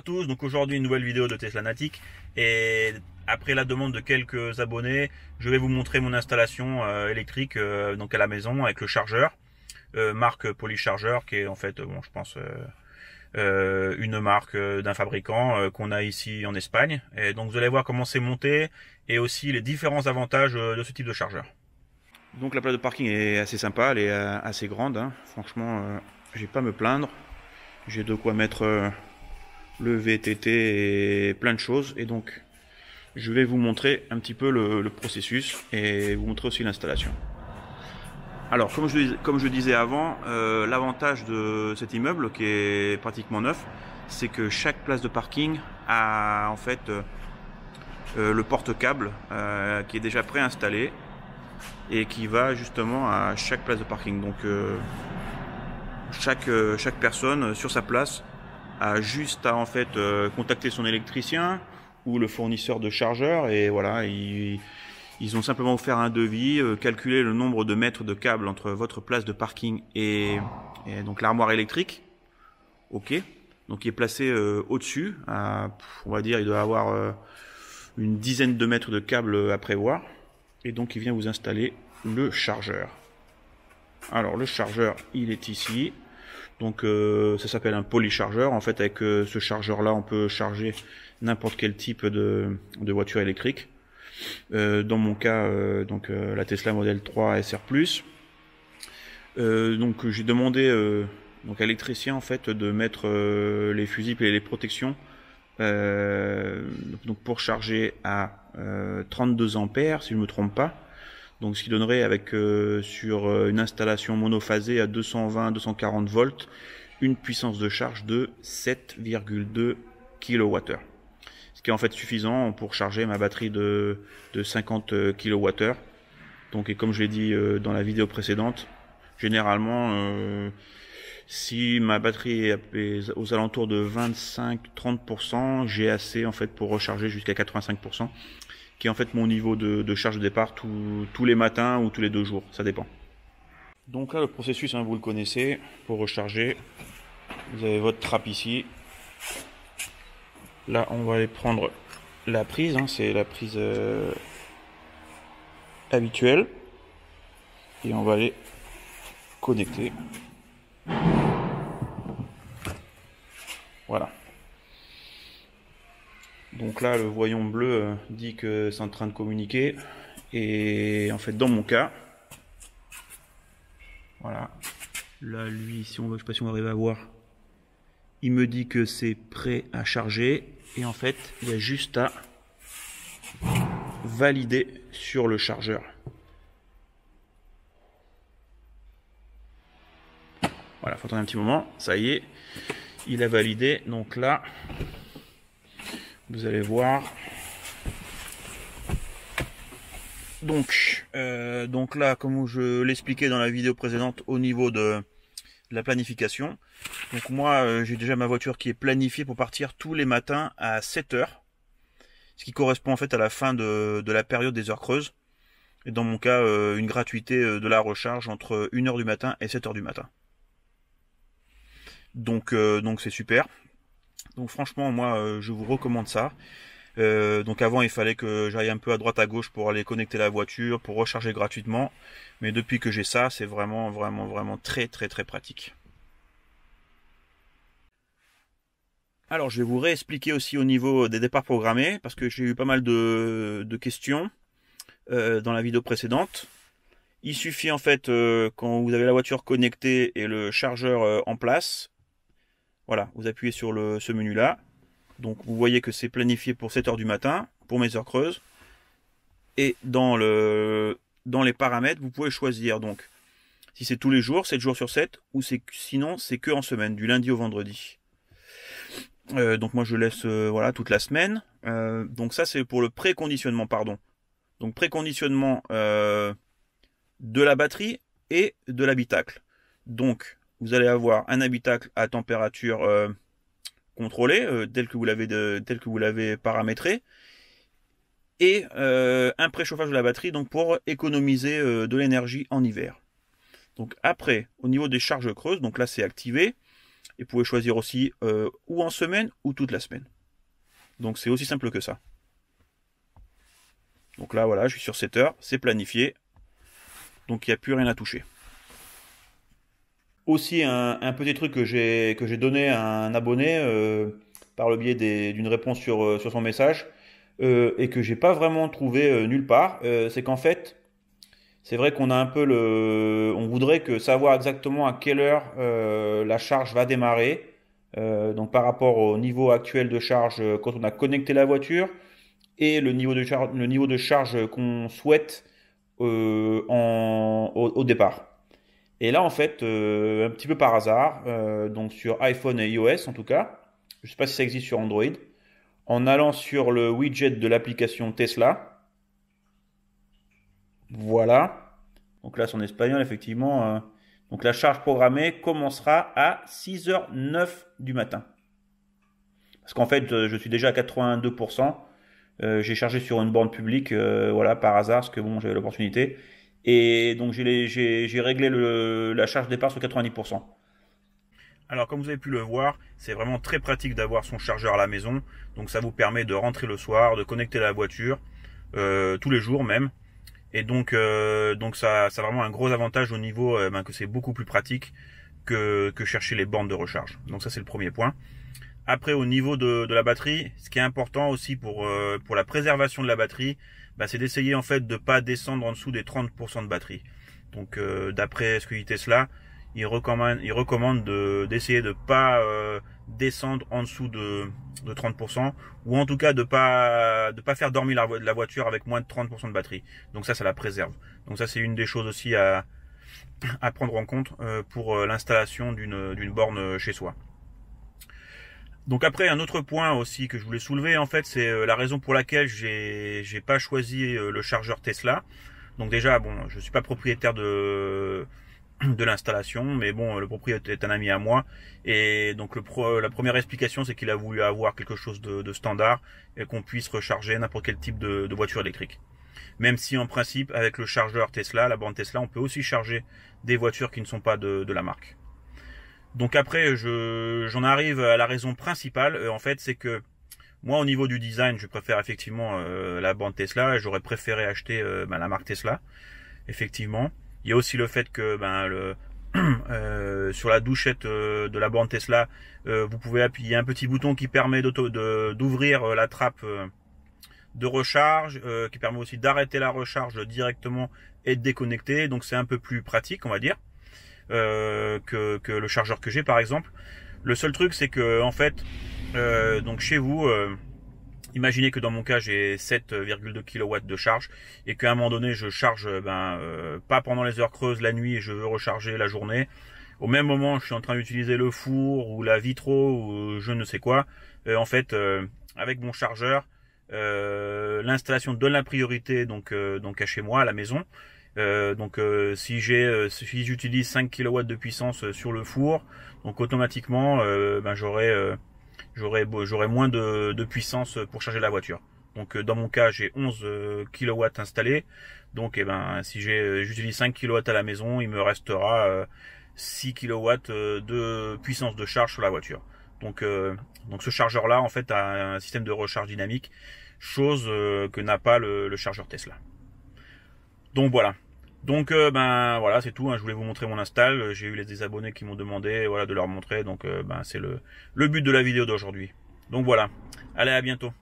tous, donc aujourd'hui une nouvelle vidéo de Tesla Natic et après la demande de quelques abonnés, je vais vous montrer mon installation euh, électrique euh, donc à la maison avec le chargeur, euh, marque Polychargeur qui est en fait, bon je pense une marque d'un fabricant qu'on a ici en Espagne. Et donc vous allez voir comment c'est monté et aussi les différents avantages de ce type de chargeur. Donc la place de parking est assez sympa, elle est assez grande. Hein. Franchement, j'ai pas à me plaindre. J'ai de quoi mettre le VTT et plein de choses. Et donc, je vais vous montrer un petit peu le, processus et vous montrer aussi l'installation. Alors, comme je, comme je disais avant, euh, l'avantage de cet immeuble, qui est pratiquement neuf, c'est que chaque place de parking a en fait euh, euh, le porte-câble qui est déjà préinstallé et qui va justement à chaque place de parking. Donc, chaque, chaque personne sur sa place a juste à en fait euh, contacter son électricien ou le fournisseur de chargeur et voilà, ils, ils ont simplement offert un devis, euh, calculer le nombre de mètres de câble entre votre place de parking et, donc l'armoire électrique. OK. Donc il est placé euh, au-dessus, on va dire il doit avoir une dizaine de mètres de câble à prévoir et donc il vient vous installer le chargeur. Alors le chargeur, il est ici. Donc euh, ça s'appelle un polychargeur. En fait, avec euh, ce chargeur-là, on peut charger n'importe quel type de, voiture électrique. Euh, dans mon cas, donc la Tesla Model 3 SR+. donc j'ai demandé donc à l'électricien en fait de mettre les fusibles et les protections donc pour charger à 32 ampères, si je me trompe pas donc ce qui donnerait avec euh, sur euh, une installation monophasée à 220-240 volts une puissance de charge de 7,2 kWh. Ce qui est en fait suffisant pour charger ma batterie de, 50 euh, kWh. Donc et comme je l'ai dit dans la vidéo précédente, généralement si ma batterie est aux alentours de 25-30%, j'ai assez en fait pour recharger jusqu'à 85% qui est en fait mon niveau de, charge de départ tous les matins ou tous les deux jours, ça dépend. Donc là, le processus, hein, vous le connaissez, pour recharger, vous avez votre trappe ici. Là, on va aller prendre la prise, hein, c'est la prise euh, habituelle. Et on va aller connecter. Donc là, le voyant bleu euh, dit que c'est en train de communiquer. Et en fait, dans mon cas, voilà. Là, lui, si on veut, je sais pas si on arrive à voir. Il me dit que c'est prêt à charger. Et en fait, il y a juste à valider sur le chargeur. Voilà, il faut attendre un petit moment. Ça y est, il a validé. Donc là, vous allez voir. Donc, euh, donc là, comme je l'expliquais dans la vidéo précédente, au niveau de, la planification. Donc moi, euh, j'ai déjà ma voiture qui est planifiée pour partir tous les matins à 7 heures, ce qui correspond en fait à la fin de, la période des heures creuses. Et dans mon cas, euh, une gratuité de la recharge entre 1h du matin et 7 heures du matin. Donc donc c'est super. Donc franchement, moi, euh, je vous recommande ça. Euh, donc avant, il fallait que j'aille un peu à droite à gauche pour aller connecter la voiture, pour recharger gratuitement. Mais depuis que j'ai ça, c'est vraiment, vraiment, vraiment très, très, très pratique. Alors, je vais vous réexpliquer aussi au niveau des départs programmés, parce que j'ai eu pas mal de, questions euh, dans la vidéo précédente. Il suffit en fait, quand vous avez la voiture connectée et le chargeur en place, voilà, vous appuyez sur le, ce menu-là. Donc vous voyez que c'est planifié pour 7 heures du matin, pour mes heures creuses. Et dans, le, dans les paramètres, vous pouvez choisir donc si c'est tous les jours, 7 jours sur 7, ou sinon c'est que en semaine, du lundi au vendredi. Euh, donc moi je laisse euh, voilà toute la semaine. Euh, donc ça c'est pour le préconditionnement, pardon. Donc préconditionnement de la batterie et de l'habitacle. Donc vous allez avoir un habitacle à température euh, contrôlée, euh, tel que vous l'avez que vous l'avez paramétré, et euh, un préchauffage de la batterie donc pour économiser de l'énergie en hiver. Donc après, au niveau des charges creuses, donc là c'est activé, et vous pouvez choisir aussi ou en semaine ou toute la semaine. Donc c'est aussi simple que ça. Donc là voilà, je suis sur 7 heures, c'est planifié, donc il n'y a plus rien à toucher. Aussi, un, petit truc que j'ai, que j'ai donné à un abonné euh, par le biais d'une réponse sur, euh, sur son message euh, et que j'ai pas vraiment trouvé nulle part, c'est qu'en fait, c'est vrai qu'on a un peu le. On voudrait que savoir exactement à quelle heure la charge va démarrer. donc par rapport au niveau actuel de charge quand on a connecté la voiture, et le niveau de, le niveau de charge qu'on souhaite au, départ. Et là, en fait, euh, un petit peu par hasard, euh, donc sur iPhone et iOS en tout cas, je ne sais pas si ça existe sur Android, en allant sur le widget de l'application Tesla, voilà, donc là, c'est en espagnol, effectivement, euh, donc la charge programmée commencera à 6h09 du matin. Parce qu'en fait, je suis déjà à 82%. j'ai chargé sur une borne publique, voilà, par hasard, parce que bon, j'avais l'opportunité. Et donc j'ai réglé la charge départ sur 90%. Alors comme vous avez pu le voir, c'est vraiment très pratique d'avoir son chargeur à la maison. Donc ça vous permet de rentrer le soir, de connecter la voiture, euh, tous les jours même. Et donc, euh, donc ça, a vraiment un gros avantage au niveau euh, ben, que c'est beaucoup plus pratique que, que chercher les bornes de recharge. Donc ça c'est le premier point. Après, au niveau de, la batterie, ce qui est important aussi pour, euh, pour la préservation de la batterie, bah, c'est d'essayer en fait de pas descendre en dessous des 30% de batterie. Donc, euh, d'après ce que dit Tesla, il recommande, il recommande d'essayer de, ne de pas euh, descendre en dessous de, de 30% ou en tout cas de pas de pas faire dormir la, voiture avec moins de 30% de batterie. Donc ça, ça la préserve. Donc ça, c'est une des choses aussi à, à prendre en compte pour l'installation d'une borne chez soi. Donc après, un autre point aussi que je voulais soulever, en fait, c'est euh, la raison pour laquelle j'ai j'ai pas choisi euh, le chargeur Tesla. Donc déjà, bon, je suis pas propriétaire de de l'installation, mais bon, le propriétaire est un ami à moi. Et donc le pro, la première explication, c'est qu'il a voulu avoir quelque chose de, standard et qu'on puisse recharger n'importe quel type de, de, voiture électrique. Même si en principe, avec le chargeur Tesla, la bande Tesla, on peut aussi charger des voitures qui ne sont pas de, de la marque. Donc après, j'en arrive à la raison principale. Euh, en fait, c'est que moi, au niveau du design, je préfère effectivement euh, la bande Tesla. J'aurais préféré acheter euh, ben, la marque Tesla, effectivement. Il y a aussi le fait que ben, le, sur la douchette de la bande Tesla, vous pouvez appuyer un petit bouton qui permet de, d'ouvrir la trappe de recharge, qui permet aussi d'arrêter la recharge directement et de déconnecter. Donc c'est un peu plus pratique, on va dire. Euh, que, que, le chargeur que j'ai par exemple. Le seul truc c'est que en fait, euh, donc chez vous, euh, imaginez que dans mon cas j'ai 7,2 kW de charge et qu'à un moment donné je charge ben, pas pendant les heures creuses la nuit et je veux recharger la journée. Au même moment je suis en train d'utiliser le four ou la vitro ou je ne sais quoi. en fait, avec mon chargeur, l'installation donne la priorité donc, donc à chez moi, à la maison. Euh, donc euh, si j'ai euh, si j'utilise 5 kW de puissance sur le four, donc automatiquement ben, j'aurai moins de, puissance pour charger la voiture. Donc dans mon cas, j'ai 11 kW installés. Donc eh ben si j'ai j'utilise 5 kW à la maison, il me restera 6 kW de puissance de charge sur la voiture. Donc, donc ce chargeur-là, en fait, a un système de recharge dynamique, chose que n'a pas le chargeur Tesla. Donc voilà. Donc euh, ben voilà, c'est tout. Hein. Je voulais vous montrer mon install. J'ai eu les désabonnés abonnés qui m'ont demandé voilà de leur montrer. Donc euh, ben c'est le, le but de la vidéo d'aujourd'hui. Donc voilà. Allez à bientôt.